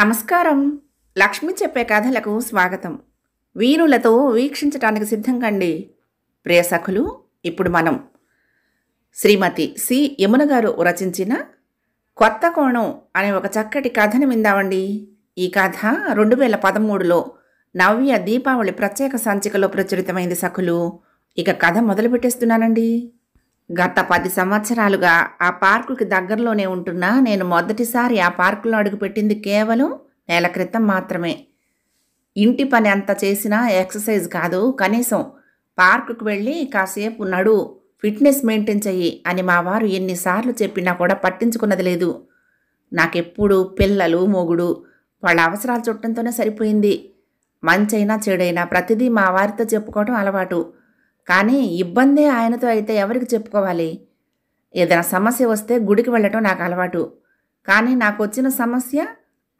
నమస్కారం లక్ష్మి చెప్పే కథలకు స్వాగతం వీరులతో వీక్షించటానికి సిద్ధం కండి ప్రియ సఖులు ఇప్పుడు మనం శ్రీమతి సి యమున గారు రచించిన కొత్త కోణం అనే ఒక చక్కటి కథను విందామండి ఈ కథ రెండు వేల పదమూడులో నవ్య దీపావళి ప్రత్యేక సంచికలో ప్రచురితమైంది సఖులు ఇక కథ మొదలు పెట్టేస్తున్నానండి గత పది సంవత్సరాలుగా ఆ పార్కుకి దగ్గరలోనే ఉంటున్నా నేను మొదటిసారి ఆ పార్కులో అడుగుపెట్టింది కేవలం నెల క్రితం మాత్రమే ఇంటి పని అంత చేసినా ఎక్సర్సైజ్ కాదు కనీసం పార్కుకు వెళ్ళి కాసేపు నడు ఫిట్నెస్ మెయింటైన్ చెయ్యి అని మా వారు ఎన్నిసార్లు చెప్పినా కూడా పట్టించుకున్నది లేదు నాకెప్పుడు పిల్లలు మొగుడు వాళ్ళ అవసరాలు చుట్టంతోనే సరిపోయింది మంచైనా చెడైనా ప్రతిదీ మా వారితో చెప్పుకోవడం అలవాటు కానీ ఇబ్బందే ఆయనతో అయితే ఎవరికి చెప్పుకోవాలి ఏదైనా సమస్య వస్తే గుడికి వెళ్ళటం నాకు అలవాటు కానీ నాకు వచ్చిన సమస్య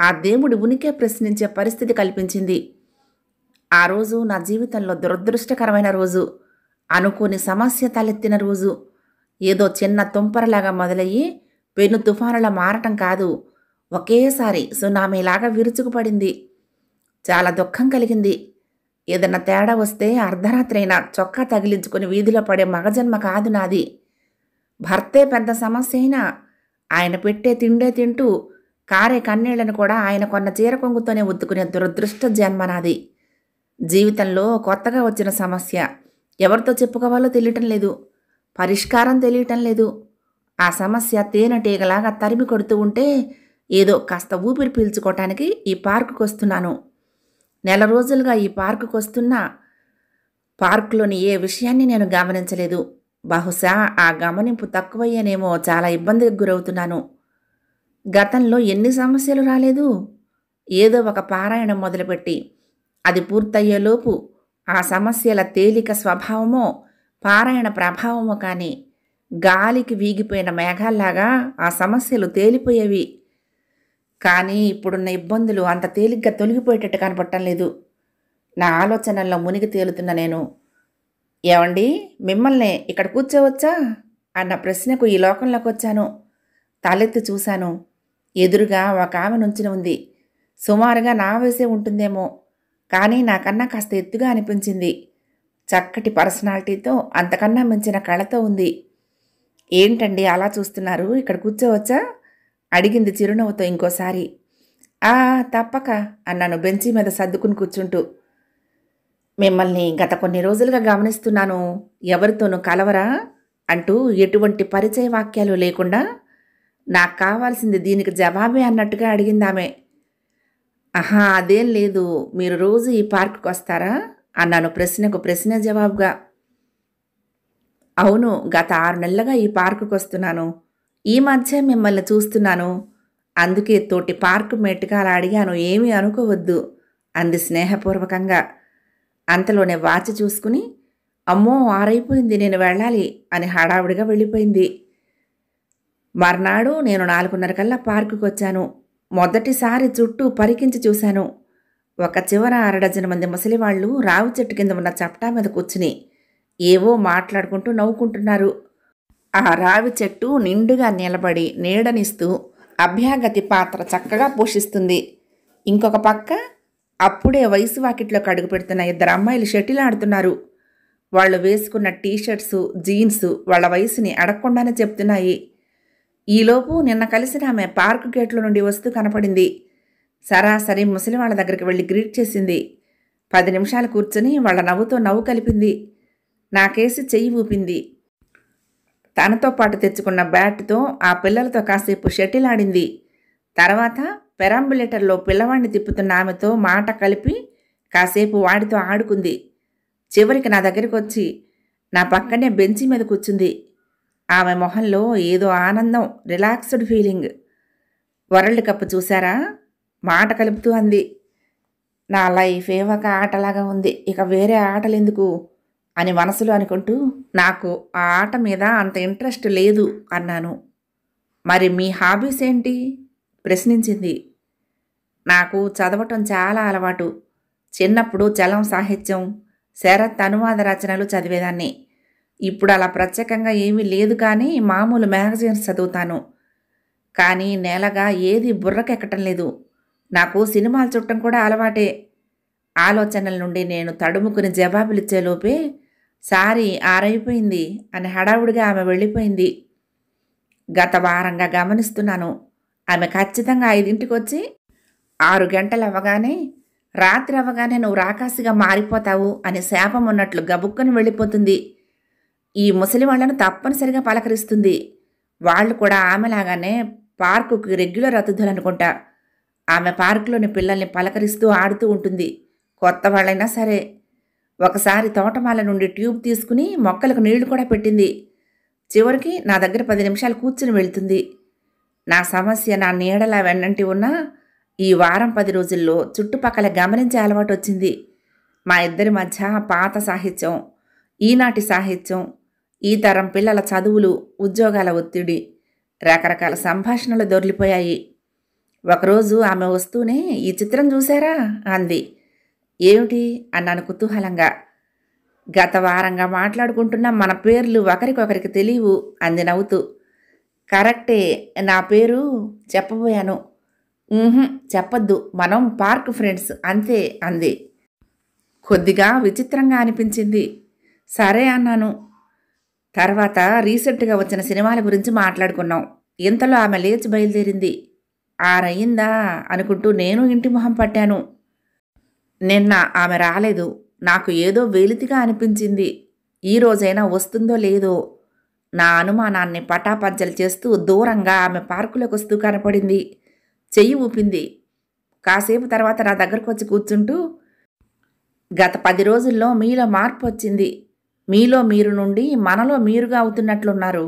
ఆ దేవుడి ఉనికే ప్రశ్నించే పరిస్థితి కల్పించింది ఆ రోజు నా జీవితంలో దురదృష్టకరమైన రోజు అనుకోని సమస్య తలెత్తిన రోజు ఏదో చిన్న తుంపరలాగా మొదలయ్యి పెను తుఫానులా మారటం కాదు ఒకేసారి సునామీలాగా విరుచుకుపడింది చాలా దుఃఖం కలిగింది ఏదన్నా తేడా వస్తే అర్ధరాత్రైనా చొక్కా తగిలించుకుని వీధిలో పడే మగజన్మ కాదు నాది భర్తే పెద్ద సమస్య అయినా ఆయన పెట్టే తిండే తింటూ కారే కన్నీళ్లను కూడా ఆయన కొన్న చీర కొంగుతోనే ఉత్తుకునే దురదృష్ట జన్మ నాది జీవితంలో కొత్తగా వచ్చిన సమస్య ఎవరితో చెప్పుకోవాలో తెలియటం లేదు పరిష్కారం తెలియటం లేదు ఆ సమస్య తేనెటీగలాగా తరిమి కొడుతూ ఉంటే ఏదో కాస్త ఊపిరి పీల్చుకోవటానికి ఈ పార్కుకు వస్తున్నాను నెల రోజులుగా ఈ పార్కుకు వస్తున్నా పార్కులోని ఏ విషయాన్ని నేను గమనించలేదు బహుశా ఆ గమనింపు తక్కువయ్యేనేమో చాలా ఇబ్బందికి గురవుతున్నాను గతంలో ఎన్ని సమస్యలు రాలేదు ఏదో ఒక పారాయణం మొదలుపెట్టి అది పూర్తయ్యేలోపు ఆ సమస్యల తేలిక స్వభావమో పారాయణ ప్రభావమో కానీ గాలికి వీగిపోయిన మేఘాల్లాగా ఆ సమస్యలు తేలిపోయేవి కానీ ఇప్పుడున్న ఇబ్బందులు అంత తేలిగ్గా తొలగిపోయేటట్టు కనపడటం లేదు నా ఆలోచనల్లో మునిగి తేలుతున్న నేను ఏమండి మిమ్మల్ని ఇక్కడ కూర్చోవచ్చా అన్న ప్రశ్నకు ఈ లోకంలోకి వచ్చాను తలెత్తి చూశాను ఎదురుగా ఒక ఆమె నుంచుని ఉంది సుమారుగా నా వయసే ఉంటుందేమో కానీ నాకన్నా కాస్త ఎత్తుగా అనిపించింది చక్కటి పర్సనాలిటీతో అంతకన్నా మించిన కళతో ఉంది ఏంటండి అలా చూస్తున్నారు ఇక్కడ కూర్చోవచ్చా అడిగింది చిరునవ్వుతో ఇంకోసారి ఆ తప్పక అన్నాను బెంచి మీద సర్దుకుని కూర్చుంటూ మిమ్మల్ని గత కొన్ని రోజులుగా గమనిస్తున్నాను ఎవరితోనూ కలవరా అంటూ ఎటువంటి పరిచయ వాక్యాలు లేకుండా నాకు కావాల్సింది దీనికి జవాబే అన్నట్టుగా అడిగిందామె ఆహా అదేం లేదు మీరు రోజు ఈ పార్కుకు వస్తారా అన్నాను ప్రశ్నకు ప్రశ్న జవాబుగా అవును గత ఆరు నెలలుగా ఈ పార్కుకు వస్తున్నాను ఈ మధ్య మిమ్మల్ని చూస్తున్నాను అందుకే తోటి పార్క్ మేట్గా అడిగాను ఏమీ అనుకోవద్దు అంది స్నేహపూర్వకంగా అంతలోనే వాచ్ చూసుకుని అమ్మో ఆరైపోయింది నేను వెళ్ళాలి అని హడావుడిగా వెళ్ళిపోయింది మర్నాడు నేను నాలుగున్నర కల్లా పార్కుకు వచ్చాను మొదటిసారి చుట్టూ పరికించి చూశాను ఒక చివర అరడజన మంది ముసలివాళ్లు రావి చెట్టు కింద ఉన్న చప్టా మీద కూర్చుని ఏవో మాట్లాడుకుంటూ నవ్వుకుంటున్నారు ఆ రావి చెట్టు నిండుగా నిలబడి నీడనిస్తూ అభ్యాగతి పాత్ర చక్కగా పోషిస్తుంది ఇంకొక పక్క అప్పుడే వయసు వాకిట్లోకి అడుగు పెడుతున్న ఇద్దరు అమ్మాయిలు షటిల్ ఆడుతున్నారు వాళ్ళు వేసుకున్న టీషర్ట్సు జీన్స్ వాళ్ళ వయసుని అడగకుండానే చెప్తున్నాయి ఈలోపు నిన్న కలిసిన ఆమె పార్క్ గేట్లో నుండి వస్తూ కనపడింది సరాసరి ముసలి వాళ్ళ దగ్గరికి వెళ్ళి గ్రీట్ చేసింది పది నిమిషాలు కూర్చొని వాళ్ళ నవ్వుతో నవ్వు కలిపింది నాకేసి చెయ్యి ఊపింది తనతో పాటు తెచ్చుకున్న బ్యాట్తో ఆ పిల్లలతో కాసేపు షటిల్ ఆడింది తర్వాత పెరాంబులేటర్లో పిల్లవాడిని తిప్పుతున్న ఆమెతో మాట కలిపి కాసేపు వాడితో ఆడుకుంది చివరికి నా దగ్గరికి వచ్చి నా పక్కనే బెంచి మీద కూర్చుంది ఆమె మొహంలో ఏదో ఆనందం రిలాక్స్డ్ ఫీలింగ్ వరల్డ్ కప్ చూసారా మాట కలుపుతూ అంది నా లైఫ్ ఏ ఒక ఆటలాగా ఉంది ఇక వేరే ఆటలు ఎందుకు అని మనసులో అనుకుంటూ నాకు ఆ ఆట మీద అంత ఇంట్రెస్ట్ లేదు అన్నాను మరి మీ హాబీస్ ఏంటి ప్రశ్నించింది నాకు చదవటం చాలా అలవాటు చిన్నప్పుడు చలం సాహిత్యం శరత్ అనువాద రచనలు చదివేదాన్ని ఇప్పుడు అలా ప్రత్యేకంగా ఏమీ లేదు కానీ మామూలు మ్యాగజైన్స్ చదువుతాను కానీ నేలగా ఏది బుర్రకెక్కటం లేదు నాకు సినిమాలు చుట్టం కూడా అలవాటే ఆలోచనల నుండి నేను తడుముకుని జవాబులిచ్చేలోపే సారీ ఆరైపోయింది అని హడావుడిగా ఆమె వెళ్ళిపోయింది గత వారంగా గమనిస్తున్నాను ఆమె ఖచ్చితంగా ఐదింటికి వచ్చి ఆరు గంటలు అవ్వగానే రాత్రి అవ్వగానే నువ్వు రాకాసిగా మారిపోతావు అని శాపం ఉన్నట్లు గబుక్కుని వెళ్ళిపోతుంది ఈ ముసలి వాళ్లను తప్పనిసరిగా పలకరిస్తుంది వాళ్ళు కూడా ఆమెలాగానే పార్కుకి రెగ్యులర్ అతిథులు అనుకుంటా ఆమె పార్కులోని పిల్లల్ని పలకరిస్తూ ఆడుతూ ఉంటుంది కొత్త వాళ్ళైనా సరే ఒకసారి తోటమాల నుండి ట్యూబ్ తీసుకుని మొక్కలకు నీళ్లు కూడా పెట్టింది చివరికి నా దగ్గర పది నిమిషాలు కూర్చుని వెళ్తుంది నా సమస్య నా నీడలా వెన్నంటి ఉన్నా ఈ వారం పది రోజుల్లో చుట్టుపక్కల గమనించే అలవాటు వచ్చింది మా ఇద్దరి మధ్య పాత సాహిత్యం ఈనాటి సాహిత్యం ఈ తరం పిల్లల చదువులు ఉద్యోగాల ఒత్తిడి రకరకాల సంభాషణలు దొరికిపోయాయి ఒకరోజు ఆమె వస్తూనే ఈ చిత్రం చూసారా అంది ఏమిటి అన్నాను కుతూహలంగా గత వారంగా మాట్లాడుకుంటున్న మన పేర్లు ఒకరికొకరికి తెలియవు అంది నవ్వుతూ కరెక్టే నా పేరు చెప్పబోయాను చెప్పద్దు మనం పార్క్ ఫ్రెండ్స్ అంతే అంది కొద్దిగా విచిత్రంగా అనిపించింది సరే అన్నాను తర్వాత రీసెంట్గా వచ్చిన సినిమాల గురించి మాట్లాడుకున్నాం ఇంతలో ఆమె లేచి బయలుదేరింది ఆరయిందా అనుకుంటూ నేను ఇంటి మొహం పట్టాను నిన్న ఆమె రాలేదు నాకు ఏదో వేలితిగా అనిపించింది ఈరోజైనా వస్తుందో లేదో నా అనుమానాన్ని పటాపంచలు చేస్తూ దూరంగా ఆమె పార్కులోకి వస్తూ కనపడింది చెయ్యి ఊపింది కాసేపు తర్వాత నా దగ్గరకు వచ్చి కూర్చుంటూ గత పది రోజుల్లో మీలో మార్పు వచ్చింది మీలో మీరు నుండి మనలో మీరుగా అవుతున్నట్లున్నారు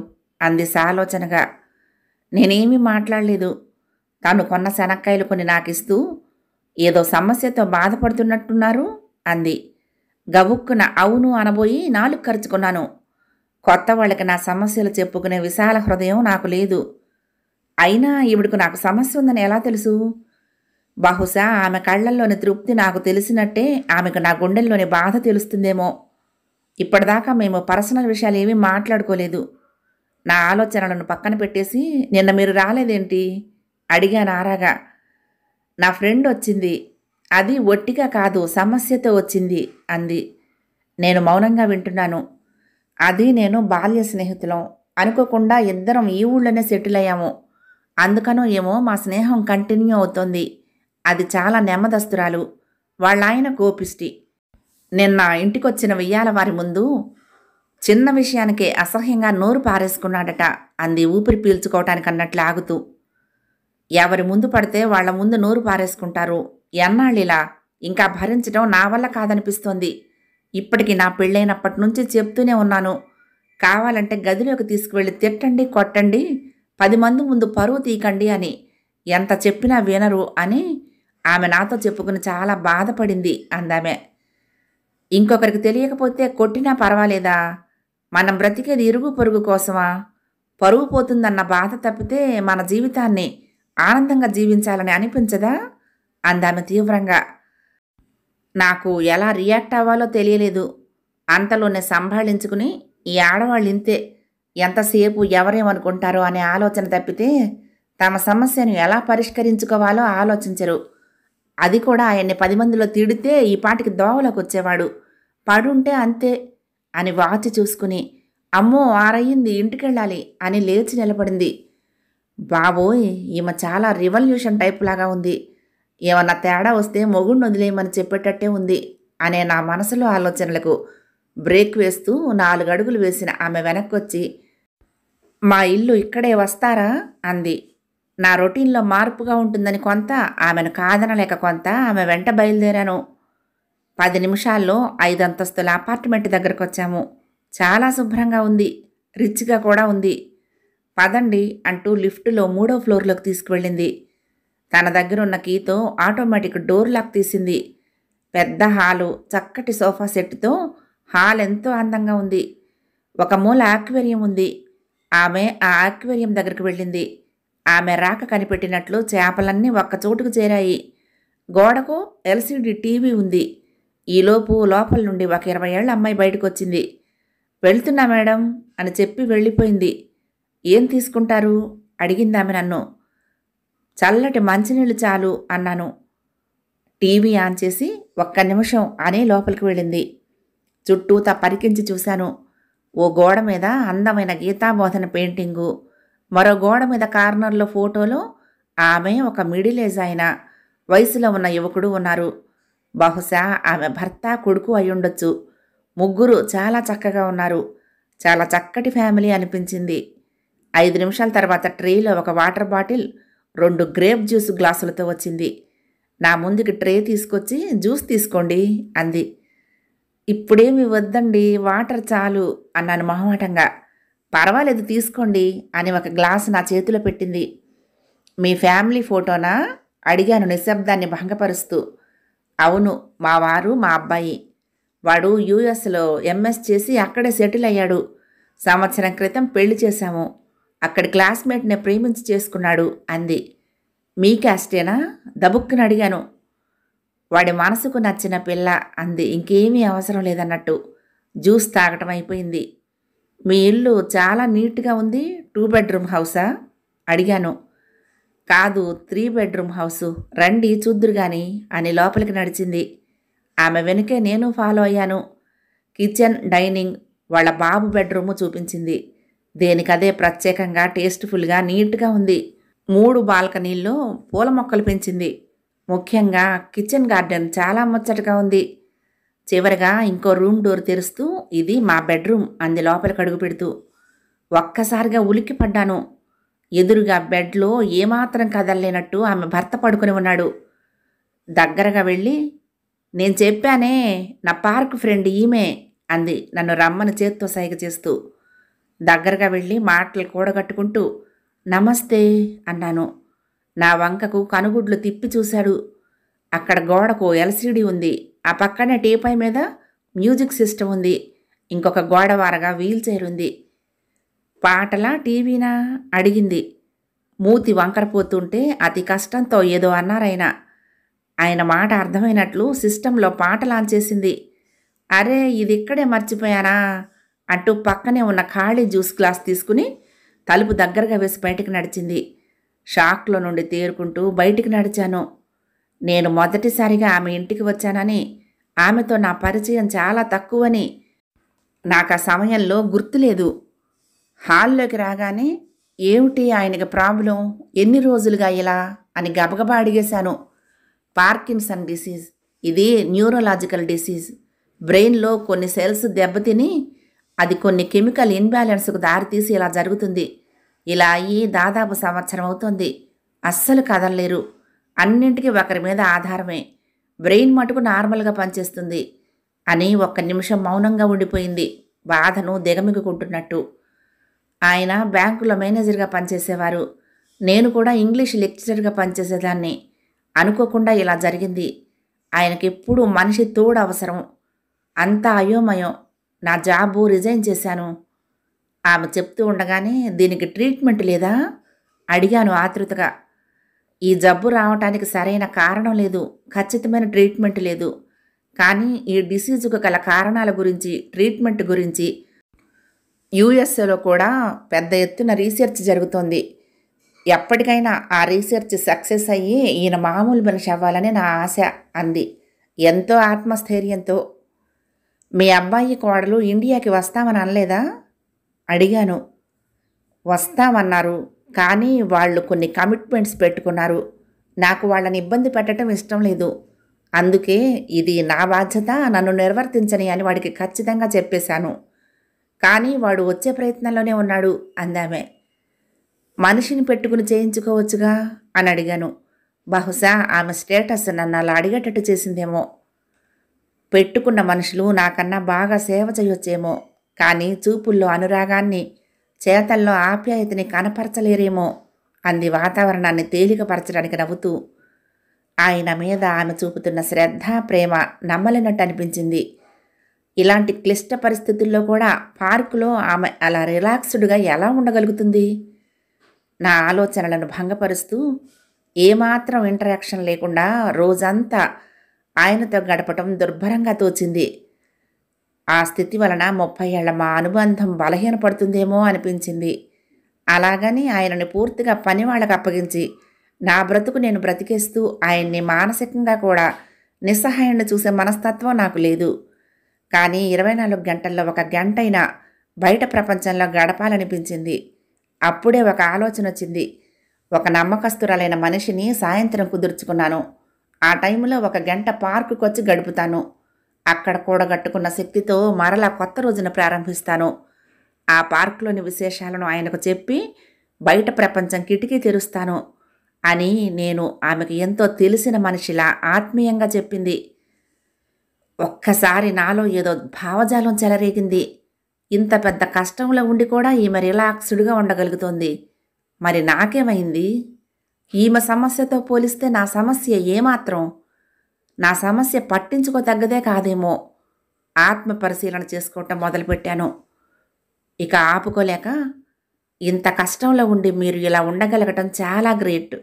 అంది సాలోచనగా నేనేమీ మాట్లాడలేదు తను కొన్న శనక్కాయలు కొన్ని నాకిస్తూ ఏదో సమస్యతో బాధపడుతున్నట్టున్నారు అంది గవుక్కున అవును అనబోయి నాలుగు ఖర్చుకున్నాను కొత్త వాళ్ళకి నా సమస్యలు చెప్పుకునే విశాల హృదయం నాకు లేదు అయినా ఇవిడికి నాకు సమస్య ఉందని ఎలా తెలుసు బహుశా ఆమె కళ్ళల్లోని తృప్తి నాకు తెలిసినట్టే ఆమెకు నా గుండెల్లోని బాధ తెలుస్తుందేమో ఇప్పటిదాకా మేము పర్సనల్ విషయాలు ఏమీ మాట్లాడుకోలేదు నా ఆలోచనలను పక్కన పెట్టేసి నిన్న మీరు రాలేదేంటి అడిగాను ఆరాగా నా ఫ్రెండ్ వచ్చింది అది ఒట్టిగా కాదు సమస్యతో వచ్చింది అంది నేను మౌనంగా వింటున్నాను అది నేను బాల్య స్నేహితులం అనుకోకుండా ఇద్దరం ఈ ఊళ్ళోనే సెటిల్ అయ్యాము అందుకనో ఏమో మా స్నేహం కంటిన్యూ అవుతోంది అది చాలా నెమ్మదస్తురాలు వాళ్ళ ఆయన కోపిష్టి నిన్న ఇంటికొచ్చిన వెయ్యాల వారి ముందు చిన్న విషయానికే అసహ్యంగా నోరు పారేసుకున్నాడట అంది ఊపిరి పీల్చుకోవటానికి అన్నట్లు ఆగుతూ ఎవరి ముందు పడితే వాళ్ల ముందు నోరు పారేసుకుంటారు ఎన్నాళ్ళిలా ఇంకా భరించడం నా వల్ల కాదనిపిస్తోంది ఇప్పటికి నా పెళ్ళైనప్పటి నుంచి చెప్తూనే ఉన్నాను కావాలంటే గదిలోకి తీసుకువెళ్ళి తిట్టండి కొట్టండి పది మంది ముందు పరువు తీకండి అని ఎంత చెప్పినా వినరు అని ఆమె నాతో చెప్పుకుని చాలా బాధపడింది అందామె ఇంకొకరికి తెలియకపోతే కొట్టినా పర్వాలేదా మనం బ్రతికేది ఇరుగు పొరుగు కోసమా పరువు పోతుందన్న బాధ తప్పితే మన జీవితాన్ని ఆనందంగా జీవించాలని అనిపించదా అందామె తీవ్రంగా నాకు ఎలా రియాక్ట్ అవ్వాలో తెలియలేదు అంతలోనే సంభాళించుకుని ఈ ఆడవాళ్ళు ఇంతే ఎంతసేపు ఎవరేమనుకుంటారో అనే ఆలోచన తప్పితే తమ సమస్యను ఎలా పరిష్కరించుకోవాలో ఆలోచించరు అది కూడా ఆయన్ని పది మందిలో తిడితే ఈ పాటికి దోవలోకి వచ్చేవాడు పడుంటే అంతే అని వాచి చూసుకుని అమ్మో ఆరయ్యింది ఇంటికెళ్ళాలి అని లేచి నిలబడింది బాబోయ్ ఈమె చాలా రివల్యూషన్ టైప్ లాగా ఉంది ఏమన్నా తేడా వస్తే మొగుడిని వదిలేయమని చెప్పేటట్టే ఉంది అనే నా మనసులో ఆలోచనలకు బ్రేక్ వేస్తూ నాలుగు అడుగులు వేసిన ఆమె వెనక్కొచ్చి మా ఇల్లు ఇక్కడే వస్తారా అంది నా రొటీన్లో మార్పుగా ఉంటుందని కొంత ఆమెను కాదనలేక కొంత ఆమె వెంట బయలుదేరాను పది నిమిషాల్లో ఐదు అంతస్తుల అపార్ట్మెంట్ దగ్గరకు వచ్చాము చాలా శుభ్రంగా ఉంది రిచ్గా కూడా ఉంది పదండి అంటూ లిఫ్టులో మూడో ఫ్లోర్లోకి తీసుకువెళ్ళింది తన దగ్గరున్న కీతో ఆటోమేటిక్ డోర్ లాక్ తీసింది పెద్ద హాలు చక్కటి సోఫా సెట్తో హాల్ ఎంతో అందంగా ఉంది ఒక మూల ఆక్వేరియం ఉంది ఆమె ఆ ఆక్వేరియం దగ్గరికి వెళ్ళింది ఆమె రాక కనిపెట్టినట్లు చేపలన్నీ ఒక్క చోటుకు చేరాయి గోడకు ఎల్సీడీ టీవీ ఉంది ఈలోపు లోపల నుండి ఒక ఇరవై ఏళ్ళ అమ్మాయి బయటకు వచ్చింది వెళ్తున్నా మేడం అని చెప్పి వెళ్ళిపోయింది ఏం తీసుకుంటారు అడిగిందామె నన్ను చల్లటి మంచినీళ్ళు చాలు అన్నాను టీవీ ఆన్ చేసి ఒక్క నిమిషం అనే లోపలికి వెళ్ళింది చుట్టూతా పరికించి చూశాను ఓ గోడ మీద అందమైన గీతాబోధన పెయింటింగు మరో గోడ మీద కార్నర్లో ఫోటోలో ఆమె ఒక మిడిల్ ఏజ్ అయిన వయసులో ఉన్న యువకుడు ఉన్నారు బహుశా ఆమె భర్త కొడుకు అయ్యుండొచ్చు ముగ్గురు చాలా చక్కగా ఉన్నారు చాలా చక్కటి ఫ్యామిలీ అనిపించింది ఐదు నిమిషాల తర్వాత ట్రేలో ఒక వాటర్ బాటిల్ రెండు గ్రేప్ జ్యూస్ గ్లాసులతో వచ్చింది నా ముందుకి ట్రే తీసుకొచ్చి జ్యూస్ తీసుకోండి అంది ఇప్పుడేమి వద్దండి వాటర్ చాలు అన్నాను మొహమాటంగా పర్వాలేదు తీసుకోండి అని ఒక గ్లాస్ నా చేతిలో పెట్టింది మీ ఫ్యామిలీ ఫోటోనా అడిగాను నిశ్శబ్దాన్ని భంగపరుస్తూ అవును మా వారు మా అబ్బాయి వాడు యూఎస్లో ఎంఎస్ చేసి అక్కడే సెటిల్ అయ్యాడు సంవత్సరం క్రితం పెళ్లి చేశాము అక్కడి క్లాస్మేట్ని ప్రేమించి చేసుకున్నాడు అంది మీ క్యాస్టేనా దబుక్కుని అడిగాను వాడి మనసుకు నచ్చిన పిల్ల అంది ఇంకేమీ అవసరం లేదన్నట్టు జ్యూస్ తాగటం అయిపోయింది మీ ఇల్లు చాలా నీట్గా ఉంది టూ బెడ్రూమ్ హౌసా అడిగాను కాదు త్రీ బెడ్రూమ్ హౌసు రండి చూద్దురు గాని అని లోపలికి నడిచింది ఆమె వెనుకే నేను ఫాలో అయ్యాను కిచెన్ డైనింగ్ వాళ్ళ బాబు బెడ్రూము చూపించింది దేనికదే ప్రత్యేకంగా టేస్ట్ఫుల్గా నీట్గా ఉంది మూడు బాల్కనీల్లో పూల మొక్కలు పెంచింది ముఖ్యంగా కిచెన్ గార్డెన్ చాలా ముచ్చటగా ఉంది చివరగా ఇంకో రూమ్ డోర్ తెరుస్తూ ఇది మా బెడ్రూమ్ అంది లోపలికి అడుగు పెడుతూ ఒక్కసారిగా ఉలిక్కిపడ్డాను ఎదురుగా బెడ్లో ఏమాత్రం కదలలేనట్టు ఆమె భర్త పడుకుని ఉన్నాడు దగ్గరగా వెళ్ళి నేను చెప్పానే నా పార్క్ ఫ్రెండ్ ఈమె అంది నన్ను రమ్మని చేత్తో సైగ చేస్తూ దగ్గరగా వెళ్ళి మాటలు కూడగట్టుకుంటూ నమస్తే అన్నాను నా వంకకు కనుగుడ్లు తిప్పి చూశాడు అక్కడ గోడకు ఎల్సీడీ ఉంది ఆ పక్కనే టీపై మీద మ్యూజిక్ సిస్టమ్ ఉంది ఇంకొక గోడ వారగా వీల్ చైర్ ఉంది పాటలా టీవీనా అడిగింది మూతి వంకరపోతుంటే అతి కష్టంతో ఏదో అన్నారైనా ఆయన మాట అర్థమైనట్లు సిస్టంలో పాట లాంచేసింది అరే ఇది ఇక్కడే మర్చిపోయానా అంటూ పక్కనే ఉన్న ఖాళీ జ్యూస్ గ్లాస్ తీసుకుని తలుపు దగ్గరగా వేసి బయటికి నడిచింది షాక్లో నుండి తేరుకుంటూ బయటికి నడిచాను నేను మొదటిసారిగా ఆమె ఇంటికి వచ్చానని ఆమెతో నా పరిచయం చాలా తక్కువని నాకు ఆ సమయంలో గుర్తులేదు హాల్లోకి రాగానే ఏమిటి ఆయనకి ప్రాబ్లం ఎన్ని రోజులుగా ఇలా అని గబగబా అడిగేశాను పార్కిన్సన్ డిసీజ్ ఇది న్యూరలాజికల్ డిసీజ్ బ్రెయిన్లో కొన్ని సెల్స్ దెబ్బతిని అది కొన్ని కెమికల్ ఇన్బ్యాలెన్స్కు దారితీసి ఇలా జరుగుతుంది ఇలా అయ్యి దాదాపు సంవత్సరం అవుతుంది అస్సలు కదలలేరు అన్నింటికీ ఒకరి మీద ఆధారమే బ్రెయిన్ మటుకు నార్మల్గా పనిచేస్తుంది అని ఒక్క నిమిషం మౌనంగా ఉండిపోయింది బాధను దిగమిగుకుంటున్నట్టు ఆయన బ్యాంకులో మేనేజర్గా పనిచేసేవారు నేను కూడా ఇంగ్లీష్ లెక్చరర్గా పనిచేసేదాన్ని అనుకోకుండా ఇలా జరిగింది ఆయనకి ఎప్పుడూ మనిషి తోడు అవసరం అంతా అయోమయం నా జాబు రిజైన్ చేశాను ఆమె చెప్తూ ఉండగానే దీనికి ట్రీట్మెంట్ లేదా అడిగాను ఆతృతగా ఈ జబ్బు రావటానికి సరైన కారణం లేదు ఖచ్చితమైన ట్రీట్మెంట్ లేదు కానీ ఈ డిసీజుకు గల కారణాల గురించి ట్రీట్మెంట్ గురించి యుఎస్ఏలో కూడా పెద్ద ఎత్తున రీసెర్చ్ జరుగుతోంది ఎప్పటికైనా ఆ రీసెర్చ్ సక్సెస్ అయ్యి ఈయన మామూలు మనిషి అవ్వాలని నా ఆశ అంది ఎంతో ఆత్మస్థైర్యంతో మీ అబ్బాయి కోడలు ఇండియాకి వస్తామని అనలేదా అడిగాను వస్తామన్నారు కానీ వాళ్ళు కొన్ని కమిట్మెంట్స్ పెట్టుకున్నారు నాకు వాళ్ళని ఇబ్బంది పెట్టడం ఇష్టం లేదు అందుకే ఇది నా బాధ్యత నన్ను నిర్వర్తించని అని వాడికి ఖచ్చితంగా చెప్పేశాను కానీ వాడు వచ్చే ప్రయత్నంలోనే ఉన్నాడు అందామే మనిషిని పెట్టుకుని చేయించుకోవచ్చుగా అని అడిగాను బహుశా ఆమె స్టేటస్ నన్ను అలా అడిగేటట్టు చేసిందేమో పెట్టుకున్న మనుషులు నాకన్నా బాగా సేవ చేయొచ్చేమో కానీ చూపుల్లో అనురాగాన్ని చేతల్లో ఆప్యాయతని కనపరచలేరేమో అంది వాతావరణాన్ని తేలికపరచడానికి నవ్వుతూ ఆయన మీద ఆమె చూపుతున్న శ్రద్ధ ప్రేమ నమ్మలేనట్టు అనిపించింది ఇలాంటి క్లిష్ట పరిస్థితుల్లో కూడా పార్కులో ఆమె అలా రిలాక్స్డ్గా ఎలా ఉండగలుగుతుంది నా ఆలోచనలను భంగపరుస్తూ ఏమాత్రం ఇంటరాక్షన్ లేకుండా రోజంతా ఆయనతో గడపటం దుర్భరంగా తోచింది ఆ స్థితి వలన ముప్పై ఏళ్ల మా అనుబంధం బలహీనపడుతుందేమో అనిపించింది అలాగని ఆయనని పూర్తిగా పనివాళ్ళకు అప్పగించి నా బ్రతుకు నేను బ్రతికేస్తూ ఆయన్ని మానసికంగా కూడా నిస్సహాయాన్ని చూసే మనస్తత్వం నాకు లేదు కానీ ఇరవై నాలుగు గంటల్లో ఒక గంటైనా బయట ప్రపంచంలో గడపాలనిపించింది అప్పుడే ఒక ఆలోచన వచ్చింది ఒక నమ్మకస్తురాలైన మనిషిని సాయంత్రం కుదుర్చుకున్నాను ఆ టైంలో ఒక గంట పార్కుకు వచ్చి గడుపుతాను అక్కడ కూడగట్టుకున్న శక్తితో మరలా కొత్త రోజున ప్రారంభిస్తాను ఆ పార్కులోని విశేషాలను ఆయనకు చెప్పి బయట ప్రపంచం కిటికీ తెరుస్తాను అని నేను ఆమెకు ఎంతో తెలిసిన మనిషిలా ఆత్మీయంగా చెప్పింది ఒక్కసారి నాలో ఏదో భావజాలం చెలరేగింది ఇంత పెద్ద కష్టంలో ఉండి కూడా ఈమె రిలాక్స్డ్గా ఉండగలుగుతోంది మరి నాకేమైంది ఈమె సమస్యతో పోలిస్తే నా సమస్య ఏమాత్రం నా సమస్య పట్టించుకోదగ్గదే కాదేమో ఆత్మ పరిశీలన చేసుకోవటం మొదలుపెట్టాను ఇక ఆపుకోలేక ఇంత కష్టంలో ఉండి మీరు ఇలా ఉండగలగటం చాలా గ్రేట్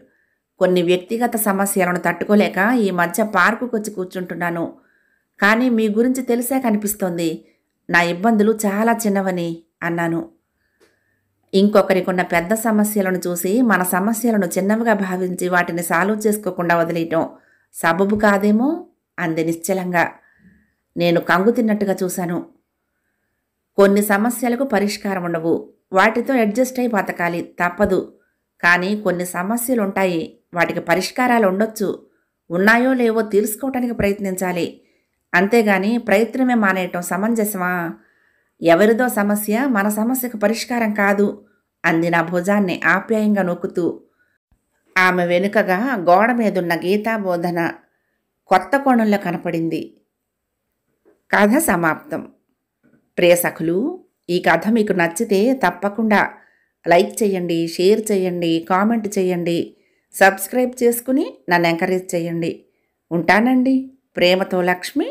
కొన్ని వ్యక్తిగత సమస్యలను తట్టుకోలేక ఈ మధ్య పార్కుకు వచ్చి కూర్చుంటున్నాను కానీ మీ గురించి తెలిసే కనిపిస్తోంది నా ఇబ్బందులు చాలా చిన్నవని అన్నాను ఇంకొకరికున్న పెద్ద సమస్యలను చూసి మన సమస్యలను చిన్నవిగా భావించి వాటిని సాల్వ్ చేసుకోకుండా వదిలేయటం సబబు కాదేమో అంది నిశ్చలంగా నేను కంగు తిన్నట్టుగా చూశాను కొన్ని సమస్యలకు పరిష్కారం ఉండవు వాటితో అడ్జస్ట్ అయి బతకాలి తప్పదు కానీ కొన్ని సమస్యలు ఉంటాయి వాటికి పరిష్కారాలు ఉండొచ్చు ఉన్నాయో లేవో తెలుసుకోవటానికి ప్రయత్నించాలి అంతేగాని ప్రయత్నమే మానేయటం సమంజసమా ఎవరిదో సమస్య మన సమస్యకు పరిష్కారం కాదు అంది నా భుజాన్ని ఆప్యాయంగా నొక్కుతూ ఆమె వెనుకగా గోడ మీదున్న గీతాబోధన కొత్త కోణంలో కనపడింది కథ సమాప్తం ప్రియసఖులు ఈ కథ మీకు నచ్చితే తప్పకుండా లైక్ చేయండి షేర్ చేయండి కామెంట్ చేయండి సబ్స్క్రైబ్ చేసుకుని నన్ను ఎంకరేజ్ చేయండి ఉంటానండి ప్రేమతో లక్ష్మి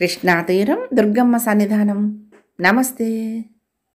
కృష్ణాతీరం దుర్గమ్మ సన్నిధానం నమస్తే